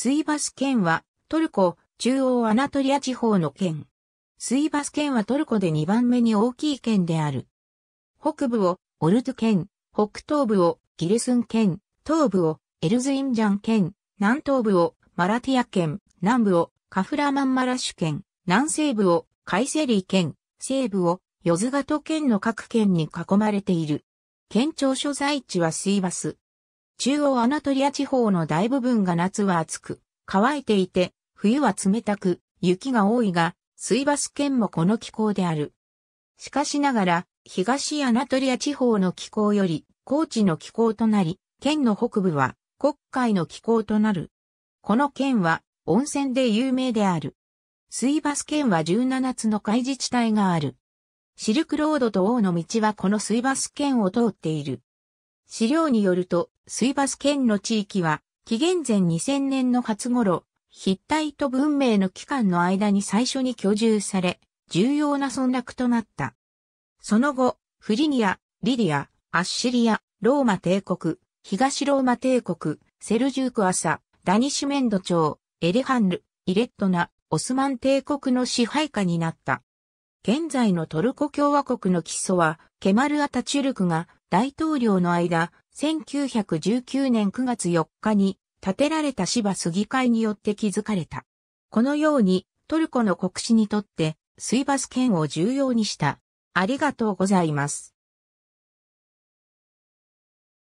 スイバス県はトルコ中央アナトリア地方の県。スイバス県はトルコで2番目に大きい県である。北部をオルト県、北東部をギルスン県、東部をエルズインジャン県、南東部をマラティア県、南部をカフラマンマラシュ県、南西部をカイセリー県、西部をヨズガト県の各県に囲まれている。県庁所在地はスイバス。中央アナトリア地方の大部分が夏は暑く、乾いていて、冬は冷たく、雪が多いが、水バス県もこの気候である。しかしながら、東アナトリア地方の気候より、高地の気候となり、県の北部は、国海の気候となる。この県は、温泉で有名である。水バス県は17つの海自治体がある。シルクロードと王の道はこの水バス県を通っている。資料によると、水バス県の地域は、紀元前2000年の初頃、筆体と文明の期間の間に最初に居住され、重要な村落となった。その後、フリニア、リディア、アッシリア、ローマ帝国、東ローマ帝国、セルジュークアサ、ダニシュメンド朝、エレハンル、イレットナ、オスマン帝国の支配下になった。現在のトルコ共和国の基礎は、ケマル・アタチュルクが大統領の間、1919年9月4日に建てられた芝杉会によって築かれた。このように、トルコの国史にとって、水バス県を重要にした。ありがとうございます。